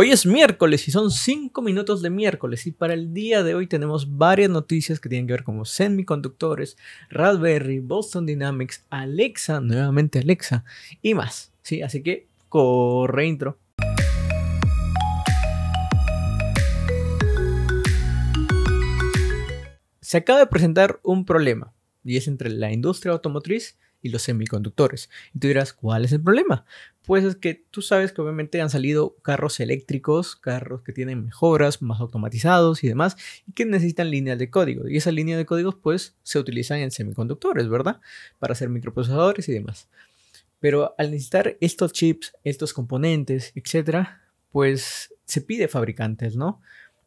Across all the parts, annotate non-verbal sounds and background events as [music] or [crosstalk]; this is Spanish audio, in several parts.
Hoy es miércoles y son 5 minutos de miércoles y para el día de hoy tenemos varias noticias que tienen que ver con semiconductores, Raspberry, Boston Dynamics, Alexa, nuevamente Alexa y más. Sí, así que corre intro. Se acaba de presentar un problema y es entre la industria automotriz y los semiconductores. Y tú dirás, ¿cuál es el problema? pues es que tú sabes que obviamente han salido carros eléctricos, carros que tienen mejoras, más automatizados y demás, y que necesitan líneas de código. Y esa línea de códigos pues se utilizan en semiconductores, ¿verdad? Para hacer microprocesadores y demás. Pero al necesitar estos chips, estos componentes, etcétera, pues se pide fabricantes, ¿no?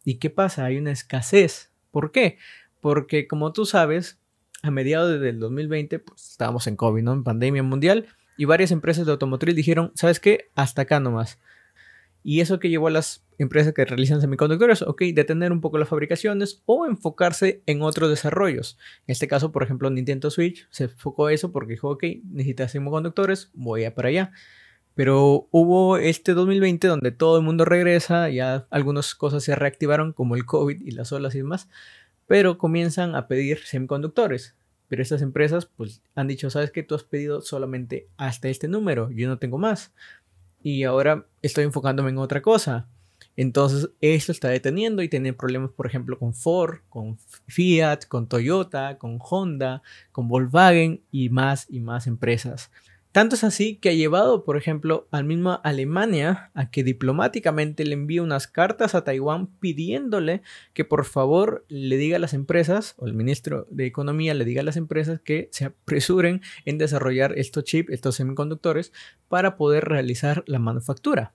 ¿Y qué pasa? Hay una escasez. ¿Por qué? Porque como tú sabes, a mediados del 2020, pues estábamos en COVID, ¿no? En pandemia mundial y varias empresas de automotriz dijeron, ¿sabes qué? Hasta acá nomás. Y eso que llevó a las empresas que realizan semiconductores, ok, detener un poco las fabricaciones o enfocarse en otros desarrollos. En este caso, por ejemplo, Nintendo Switch se enfocó a eso porque dijo, ok, necesitas semiconductores, voy a para allá. Pero hubo este 2020 donde todo el mundo regresa, ya algunas cosas se reactivaron como el COVID y las olas y demás, pero comienzan a pedir semiconductores. Pero estas empresas pues han dicho, sabes que tú has pedido solamente hasta este número, yo no tengo más. Y ahora estoy enfocándome en otra cosa. Entonces, esto está deteniendo y tener problemas, por ejemplo, con Ford, con Fiat, con Toyota, con Honda, con Volkswagen y más y más empresas. Tanto es así que ha llevado, por ejemplo, al mismo Alemania a que diplomáticamente le envíe unas cartas a Taiwán pidiéndole que por favor le diga a las empresas, o el ministro de Economía le diga a las empresas que se apresuren en desarrollar estos chips, estos semiconductores, para poder realizar la manufactura.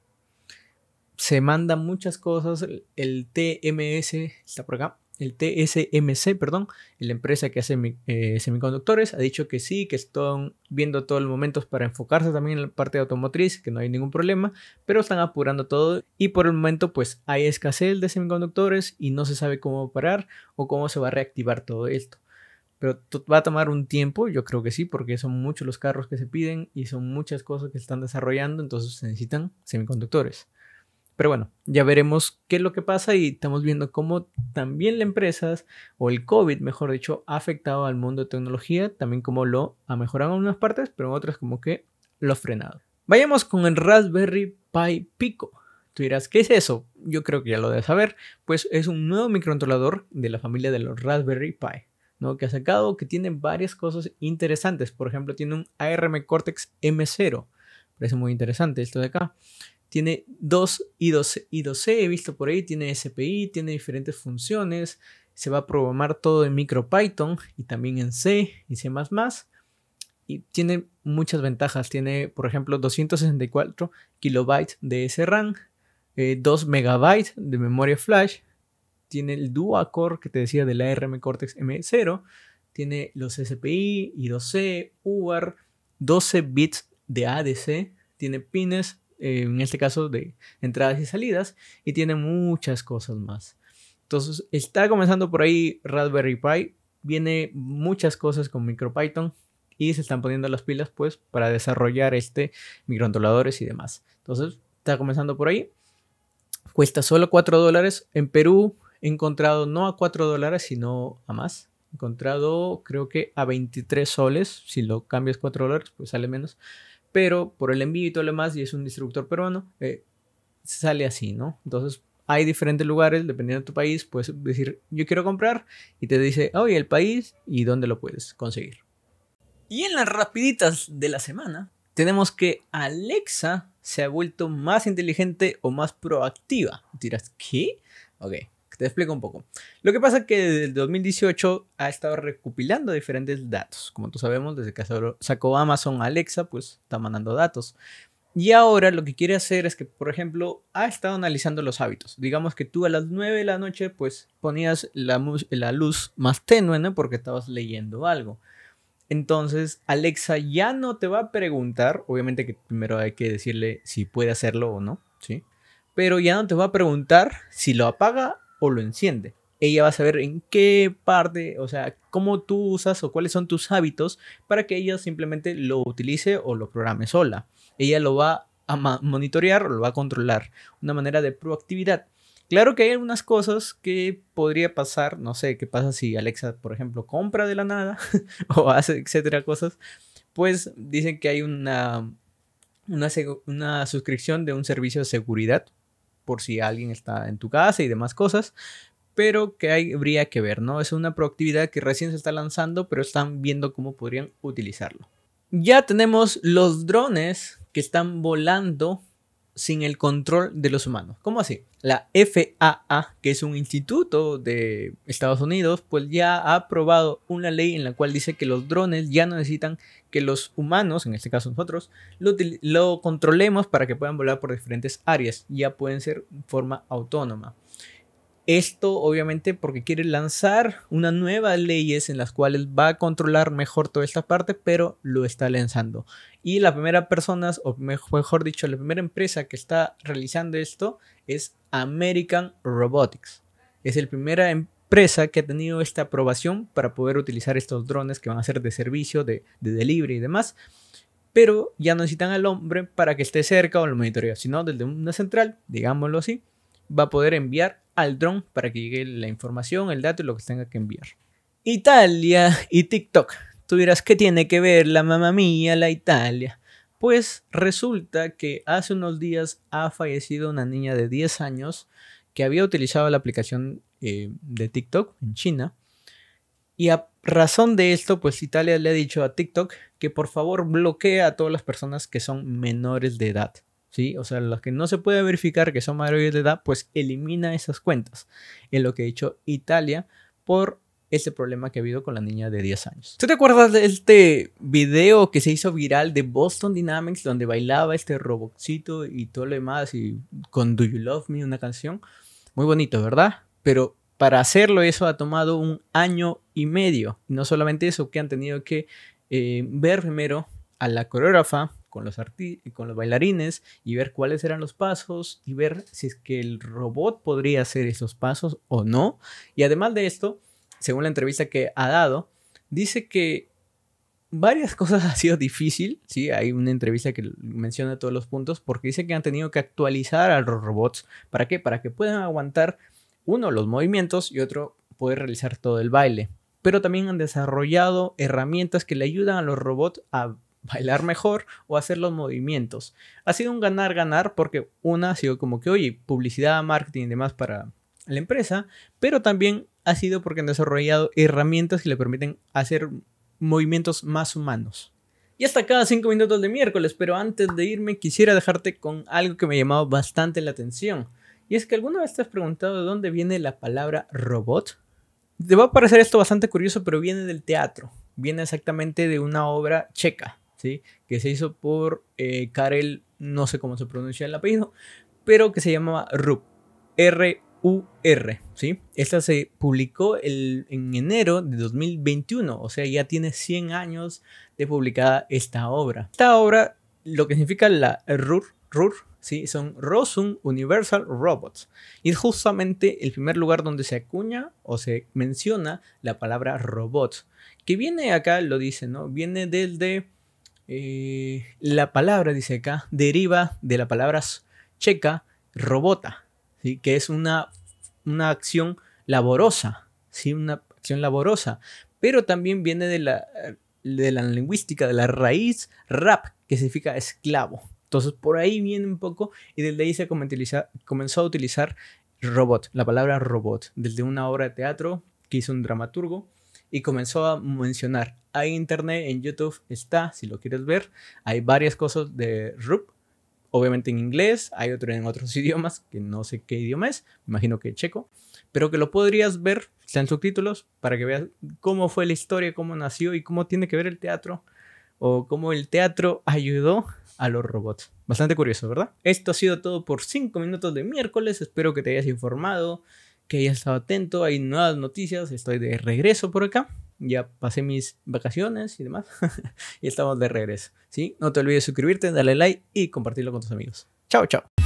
Se mandan muchas cosas, el TMS está por acá el TSMC, perdón, la empresa que hace eh, semiconductores, ha dicho que sí, que están viendo todos los momentos para enfocarse también en la parte de automotriz, que no hay ningún problema, pero están apurando todo y por el momento pues hay escasez de semiconductores y no se sabe cómo parar o cómo se va a reactivar todo esto. Pero va a tomar un tiempo, yo creo que sí, porque son muchos los carros que se piden y son muchas cosas que se están desarrollando, entonces se necesitan semiconductores. Pero bueno, ya veremos qué es lo que pasa y estamos viendo cómo también las empresas o el COVID, mejor dicho, ha afectado al mundo de tecnología, también cómo lo ha mejorado en unas partes, pero en otras como que lo ha frenado. Vayamos con el Raspberry Pi Pico. Tú dirás, ¿qué es eso? Yo creo que ya lo debes saber, pues es un nuevo microcontrolador de la familia de los Raspberry Pi. ¿no? que ha sacado, que tiene varias cosas interesantes. Por ejemplo, tiene un ARM Cortex M0. Parece muy interesante esto de acá tiene dos 2 y I2C, he visto por ahí, tiene SPI, tiene diferentes funciones, se va a programar todo en MicroPython y también en C y C++. Y tiene muchas ventajas, tiene por ejemplo 264 kilobytes de SRAM, 2 eh, megabytes de memoria flash, tiene el dual core que te decía del ARM Cortex M0, tiene los SPI, I2C, UART, 12 bits de ADC, tiene pines eh, en este caso de entradas y salidas, y tiene muchas cosas más. Entonces, está comenzando por ahí Raspberry Pi, viene muchas cosas con MicroPython y se están poniendo las pilas pues para desarrollar este microcontroladores y demás. Entonces, está comenzando por ahí. Cuesta solo 4 dólares. En Perú he encontrado no a 4 dólares, sino a más. He encontrado creo que a 23 soles. Si lo cambias 4 dólares, pues sale menos pero por el envío y todo lo demás, y es un distribuidor peruano, eh, sale así, ¿no? Entonces hay diferentes lugares, dependiendo de tu país, puedes decir, yo quiero comprar, y te dice, oye, el país y dónde lo puedes conseguir. Y en las rapiditas de la semana, tenemos que Alexa se ha vuelto más inteligente o más proactiva. Dirás, ¿qué? Ok, te explico un poco. Lo que pasa es que desde el 2018 ha estado recopilando diferentes datos. Como tú sabemos, desde que sacó Amazon Alexa, pues está mandando datos. Y ahora lo que quiere hacer es que, por ejemplo, ha estado analizando los hábitos. Digamos que tú a las 9 de la noche, pues ponías la, la luz más tenue, ¿no? Porque estabas leyendo algo. Entonces, Alexa ya no te va a preguntar, obviamente que primero hay que decirle si puede hacerlo o no, ¿sí? Pero ya no te va a preguntar si lo apaga o lo enciende. Ella va a saber en qué parte, o sea, cómo tú usas o cuáles son tus hábitos para que ella simplemente lo utilice o lo programe sola. Ella lo va a monitorear o lo va a controlar. Una manera de proactividad. Claro que hay algunas cosas que podría pasar, no sé, qué pasa si Alexa, por ejemplo, compra de la nada [laughs] o hace etcétera cosas, pues dicen que hay una, una, una suscripción de un servicio de seguridad por si alguien está en tu casa y demás cosas. Pero que habría que ver, ¿no? Es una proactividad que recién se está lanzando, pero están viendo cómo podrían utilizarlo. Ya tenemos los drones que están volando sin el control de los humanos. ¿Cómo así? La FAA, que es un instituto de Estados Unidos, pues ya ha aprobado una ley en la cual dice que los drones ya no necesitan que los humanos, en este caso nosotros, lo, controlemos para que puedan volar por diferentes áreas. Ya pueden ser de forma autónoma. Esto obviamente porque quiere lanzar unas nuevas leyes en las cuales va a controlar mejor toda esta parte, pero lo está lanzando. Y la primera persona, o mejor dicho, la primera empresa que está realizando esto es American Robotics. Es la primera empresa que ha tenido esta aprobación para poder utilizar estos drones que van a ser de servicio, de, de delivery y demás. Pero ya no necesitan al hombre para que esté cerca o lo monitoreo, sino desde una central, digámoslo así, va a poder enviar al dron para que llegue la información, el dato y lo que tenga que enviar. Italia y TikTok. Tú dirás, ¿qué tiene que ver la mamá mía, la Italia? Pues resulta que hace unos días ha fallecido una niña de 10 años que había utilizado la aplicación eh, de TikTok en China. Y a razón de esto, pues Italia le ha dicho a TikTok que por favor bloquee a todas las personas que son menores de edad. O sea, los que no se puede verificar que son mayores de edad, pues elimina esas cuentas. en lo que ha hecho Italia por ese problema que ha habido con la niña de 10 años. ¿Tú te acuerdas de este video que se hizo viral de Boston Dynamics donde bailaba este robotcito y todo lo demás y con Do You Love Me, una canción? Muy bonito, ¿verdad? Pero para hacerlo eso ha tomado un año y medio. no solamente eso, que han tenido que eh, ver primero a la coreógrafa, con los, eh, con los bailarines y ver cuáles eran los pasos y ver si es que el robot podría hacer esos pasos o no. Y además de esto, según la entrevista que ha dado, dice que varias [laughs] cosas han sido difícil, sí, hay una entrevista que menciona todos los puntos porque dice que han tenido que actualizar a los robots, ¿para qué? Para que puedan aguantar uno los movimientos y otro poder realizar todo el baile. Pero también han desarrollado herramientas que le ayudan a los robots a bailar mejor o hacer los movimientos. Ha sido un ganar-ganar porque una ha sido como que, oye, publicidad, marketing y demás para la empresa, pero también ha sido porque han desarrollado herramientas que le permiten hacer movimientos más humanos. Y hasta acá cinco minutos de miércoles, pero antes de irme quisiera dejarte con algo que me ha llamado bastante la atención. Y es que alguna vez te has preguntado de dónde viene la palabra robot. Te va a parecer esto bastante curioso, pero viene del teatro. Viene exactamente de una obra checa que se hizo por eh, Karel, no sé cómo se pronuncia el apellido, pero que se llamaba RUR r Esta se publicó en enero de 2021, o sea, ya tiene 100 años de publicada esta obra. Esta obra, lo que significa la RUR, RUR ¿sí? son Rosum Universal Robots. Y es justamente el primer lugar donde se acuña o se menciona la palabra robots, que viene acá, lo dice, ¿no? Viene del de eh, la palabra, dice acá, deriva de la palabra checa robota, que es una, una acción laborosa, una acción laborosa, pero también viene de la, de la lingüística, de la raíz rap, que significa esclavo. Entonces por ahí viene un poco y desde ahí se comenzó a utilizar robot, la palabra robot, desde una obra de teatro que hizo un dramaturgo y comenzó a mencionar, hay internet en YouTube, está, si lo quieres ver, hay varias cosas de RUP, obviamente en inglés, hay otro en otros [laughs] idiomas, que no sé qué idioma es, imagino que checo, pero que lo podrías ver, están subtítulos, para que veas cómo fue la historia, cómo nació y cómo tiene que ver el teatro, o cómo el teatro ayudó a los robots. Bastante curioso, ¿verdad? Esto ha sido todo por 5 minutos de miércoles, espero que te hayas informado que ya estado atento. Hay nuevas noticias. Estoy de regreso por acá. Ya pasé mis vacaciones y demás. [laughs] y estamos de regreso. ¿sí? No te olvides suscribirte, darle like y compartirlo con tus amigos. Chao, chao.